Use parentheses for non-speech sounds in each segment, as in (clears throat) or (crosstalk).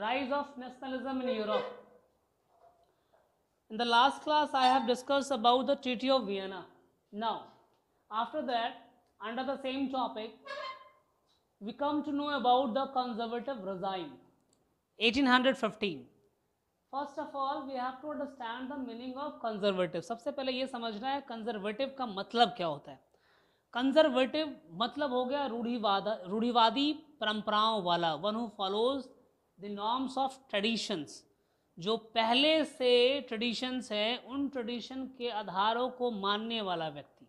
rise of nationalism in Europe. In the last class, I have discussed about the Treaty of Vienna. Now, after that, under the same topic, we come to know about the conservative regime, 1815. first of all we have to understand the meaning of conservative sabse pehle ye samajhna hai conservative ka matlab kya hota hai conservative मतलब हो गया रूढ़ीवाद रूढ़ीवादी परंपराओं वाला one who follows the norms of traditions जो पहले से ट्रेडिशंस हैं उन ट्रेडिशन के आधारों को मानने वाला व्यक्ति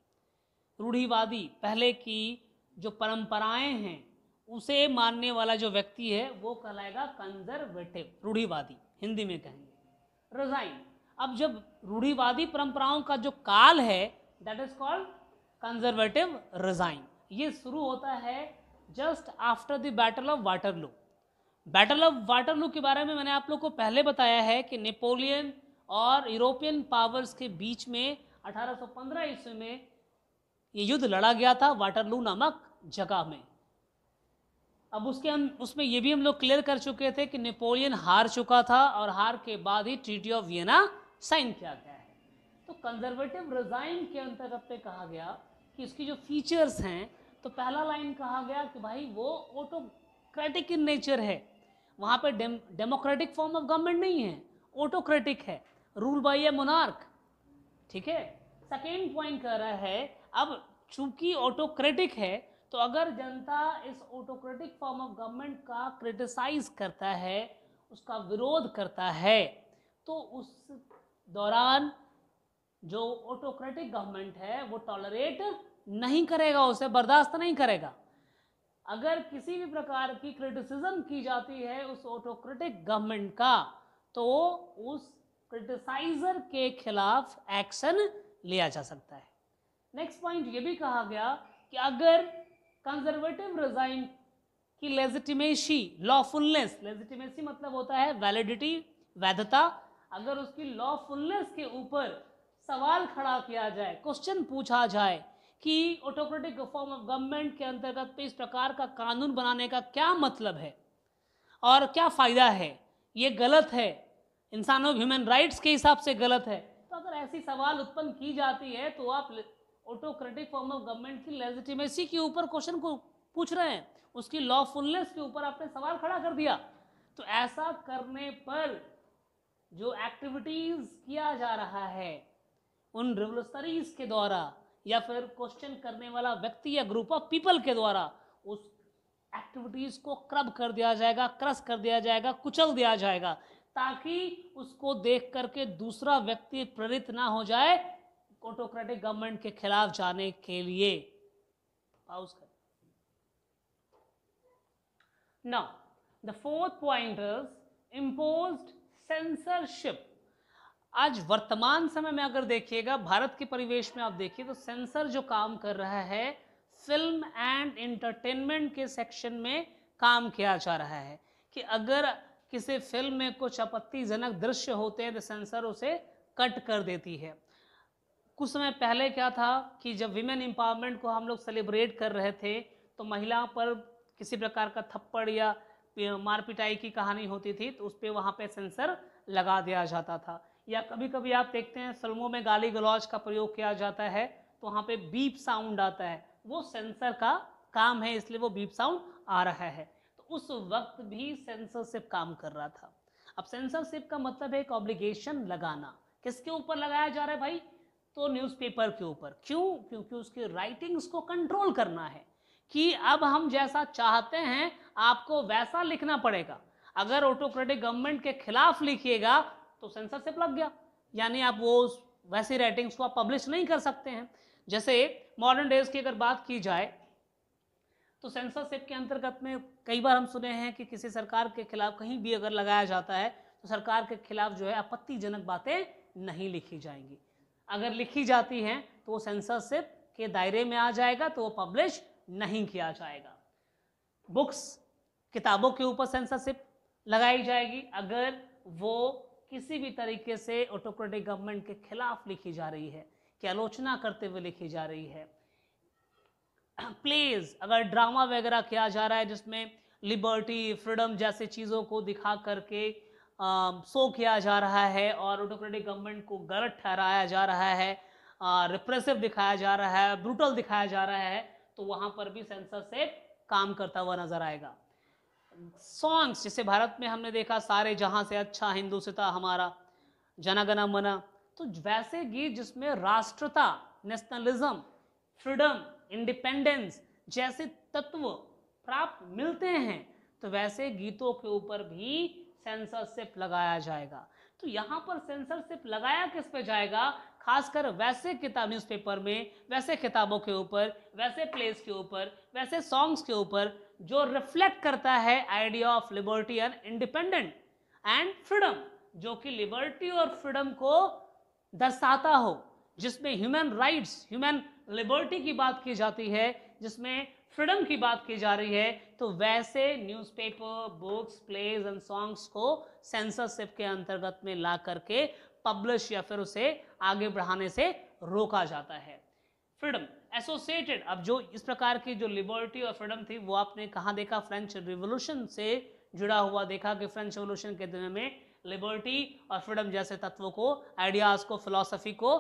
रूढ़िवादी पहले की जो परंपराएं हैं उसे मानने वाला जो व्यक्ति है वो कहलाएगा कंजर्वेटिव रूढ़िवादी हिंदी में कहेंगे रजाइन अब जब रूढ़िवादी परंपराओं का जो काल है that is called conservative regime ये शुरू होता है just after the battle of Waterloo battle of Waterloo के बारे में मैंने आप लोग को पहले बताया है कि नेपोलियन और यूरोपियन पावर्स के बीच में 1815 ईस्वी में ये युद्ध लड़ा गया था वाटरलू नामक जगह में अब उसके हम उसमें ये भी हम लोग क्लियर कर चुके थे कि नेपोलियन हार चुका था और हार के बाद ही ट्रीटी ऑफ वियना साइन किया गया है तो कंजर्वेटिव रिजाइन के अंतर्गत पे कहा गया कि इसकी जो फीचर्स हैं तो पहला लाइन कहा गया कि भाई वो ऑटोक्रेटिक इन नेचर है वहाँ पे डेम डेमोक्रेटिक फॉर्म ऑफ गवर्नमेंट नहीं है ऑटोक्रेटिक है रूल बाई ए मोनार्क ठीक है सेकेंड पॉइंट कह रहा है अब चूंकि ऑटोक्रेटिक है तो अगर जनता इस ऑटोक्रेटिक फॉर्म ऑफ गवर्नमेंट का क्रिटिसाइज करता है उसका विरोध करता है तो उस दौरान जो ऑटोक्रेटिक गवर्नमेंट है वो टॉलरेट नहीं करेगा उसे बर्दाश्त नहीं करेगा अगर किसी भी प्रकार की क्रिटिसिज्म की जाती है उस ऑटोक्रेटिक गवर्नमेंट का तो उस क्रिटिसाइजर के खिलाफ एक्शन लिया जा सकता है नेक्स्ट पॉइंट ये भी कहा गया कि अगर कंजर्वेटिव रिजाइन की लेजिटिमेसी लॉफुलनेस लेजिटिमेसी मतलब होता है वैलिडिटी वैधता अगर उसकी लॉफुलनेस के ऊपर सवाल खड़ा किया जाए क्वेश्चन पूछा जाए कि ऑटोक्रेटिक फॉर्म ऑफ गवर्नमेंट के अंतर्गत इस प्रकार का कानून बनाने का क्या मतलब है और क्या फ़ायदा है ये गलत है इंसानों ह्यूमन राइट्स के हिसाब से गलत है तो अगर ऐसी सवाल उत्पन्न की जाती है तो आप ऑटोक्रेटिक फॉर्म ऑफ गवर्नमेंट की लेजिटिमेसी के ऊपर क्वेश्चन को पूछ रहे हैं उसकी लॉफुलनेस के ऊपर आपने सवाल खड़ा कर दिया तो ऐसा करने पर जो एक्टिविटीज़ किया जा रहा है उन रिवोल्यूशनरीज के द्वारा या फिर क्वेश्चन करने वाला व्यक्ति या ग्रुप ऑफ पीपल के द्वारा उस एक्टिविटीज को क्रब कर दिया जाएगा क्रस कर दिया जाएगा कुचल दिया जाएगा ताकि उसको देख करके दूसरा व्यक्ति प्रेरित ना हो जाए ऑटोक्रेटिक गवर्नमेंट के खिलाफ जाने के लिए पाउस कर now the fourth point is imposed censorship आज वर्तमान समय में अगर देखिएगा भारत के परिवेश में आप देखिए तो सेंसर जो काम कर रहा है फिल्म एंड एंटरटेनमेंट के सेक्शन में काम किया जा रहा है कि अगर किसी फिल्म में कुछ आपत्तिजनक दृश्य होते हैं तो सेंसर उसे कट कर देती है कुछ समय पहले क्या था कि जब विमेन एम्पावरमेंट को हम लोग सेलिब्रेट कर रहे थे तो महिलाओं पर किसी प्रकार का थप्पड़ या मारपिटाई की कहानी होती थी तो उस पर वहाँ पर सेंसर लगा दिया जाता था या कभी कभी आप देखते हैं फिल्मों में गाली गलौज का प्रयोग किया जाता है तो वहाँ पे बीप साउंड आता है वो सेंसर का काम है इसलिए वो बीप साउंड आ रहा है तो उस वक्त भी सेंसरशिप काम कर रहा था अब सेंसरशिप का मतलब है एक ऑब्लिगेशन लगाना किसके ऊपर लगाया जा रहा है भाई तो न्यूज़पेपर के ऊपर क्यों क्योंकि उसके राइटिंग्स को कंट्रोल करना है कि अब हम जैसा चाहते हैं आपको वैसा लिखना पड़ेगा अगर ऑटोक्रेटिक गवर्नमेंट के खिलाफ लिखिएगा तो सेंसर से लग गया यानी आप वो वैसी राइटिंग्स को आप पब्लिश नहीं कर सकते हैं जैसे मॉडर्न डेज की अगर बात की जाए तो सेंसरशिप के अंतर्गत में कई बार हम सुने हैं कि किसी सरकार के खिलाफ कहीं भी अगर लगाया जाता है तो सरकार के खिलाफ जो है आपत्तिजनक बातें नहीं लिखी जाएंगी अगर लिखी जाती हैं तो वो सेंसरशिप के दायरे में आ जाएगा तो वो पब्लिश नहीं किया जाएगा बुक्स किताबों के ऊपर सेंसरशिप लगाई जाएगी अगर वो किसी भी तरीके से ऑटोक्रेटिक गवर्नमेंट के खिलाफ लिखी जा रही है की आलोचना करते हुए लिखी जा रही है प्लीज (clears throat) अगर ड्रामा वगैरह किया जा रहा है जिसमें लिबर्टी फ्रीडम जैसे चीज़ों को दिखा करके शो किया जा रहा है और ऑटोक्रेटिक गवर्नमेंट को गलत ठहराया जा रहा है रिप्रेसिव दिखाया जा रहा है ब्रूटल दिखाया जा रहा है तो वहाँ पर भी सेंसर से काम करता हुआ नजर आएगा सॉन्ग्स जैसे भारत में हमने देखा सारे जहाँ से अच्छा हिंदू हिंदुस्ता हमारा जनागना मना तो वैसे गीत जिसमें राष्ट्रता नेशनलिज्म फ्रीडम इंडिपेंडेंस जैसे तत्व प्राप्त मिलते हैं तो वैसे गीतों के ऊपर भी सेंसरशिप लगाया जाएगा तो यहाँ पर सेंसरशिप लगाया किस पे जाएगा खासकर वैसे किताब न्यूज़पेपर में वैसे किताबों के ऊपर वैसे प्लेस के ऊपर वैसे सॉन्ग्स के ऊपर जो रिफ्लेक्ट करता है idea of liberty and independent and freedom जो कि लिबर्टी और फ्रीडम को दर्शाता हो जिसमें ह्यूमन राइट्स ह्यूमन लिबर्टी की बात की जाती है जिसमें फ्रीडम की बात की जा रही है तो वैसे newspaper books plays and songs को सेंसरशिप के अंतर्गत में ला करके पब्लिश या फिर उसे आगे बढ़ाने से रोका जाता है फ्रीडम एसोसिएटेड अब जो इस प्रकार की जो लिबर्टी और फ्रीडम थी वो आपने कहाँ देखा फ्रेंच रिवोल्यूशन से जुड़ा हुआ देखा कि फ्रेंच रिवोल्यूशन के दिनों में लिबर्टी और फ्रीडम जैसे तत्वों को आइडियाज़ को फिलोसफी को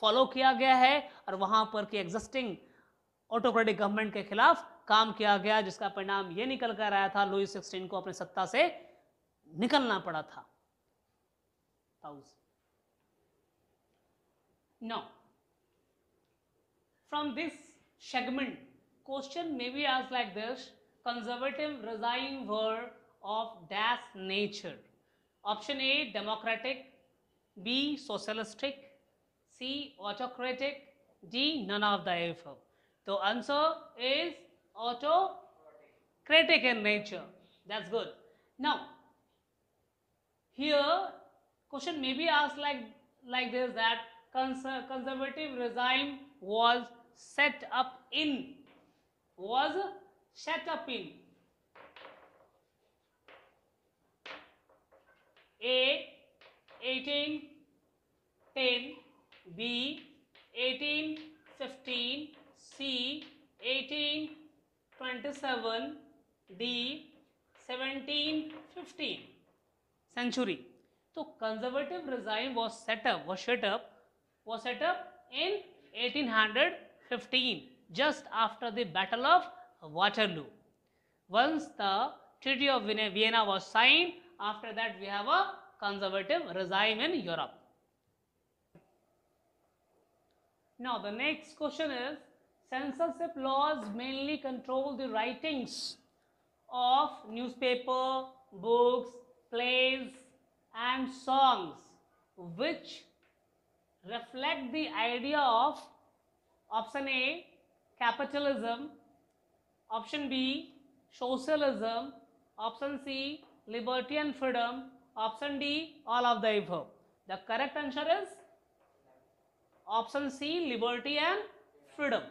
फॉलो किया गया है और वहाँ पर की एग्जिस्टिंग ऑटोक्रेटिक गवर्नमेंट के खिलाफ काम किया गया जिसका परिणाम ये निकल कर आया था लुई सिक्सटीन को अपने सत्ता से निकलना पड़ा था नौ From this segment, question may be asked like this, conservative regime were of das nature. Option A, democratic, B, socialistic, C, autocratic, D, none of the above. So answer is autocratic in nature. That's good. Now, here question may be asked like, like this that conser conservative regime was set up in was set up in A 18 10 B 18 15 C 18 27 D 17 15 century so conservative regime was set up was set up was set up in 1800 15. just after the Battle of Waterloo. Once the Treaty of Vienna was signed, after that we have a conservative regime in Europe. Now the next question is, censorship laws mainly control the writings of newspaper, books, plays and songs which reflect the idea of Option A, capitalism. Option B, socialism. Option C, liberty and freedom. Option D, all of the above. The correct answer is option C, liberty and freedom.